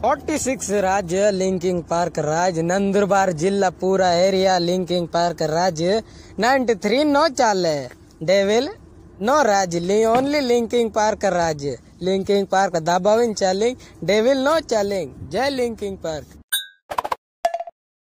forty six राज्य linking park राज्य नंदुरबार जिला पूरा एरिया लिंकिंग पार्क राज्य नाइन्टी थ्री नो चाले डेविल नो राज्य ओनली लिंकिंग पार्क राज्य लिंकिंग पार्क दाबाविन चालिंग डेविल नो चालिंग जय लिंकिंग पार्क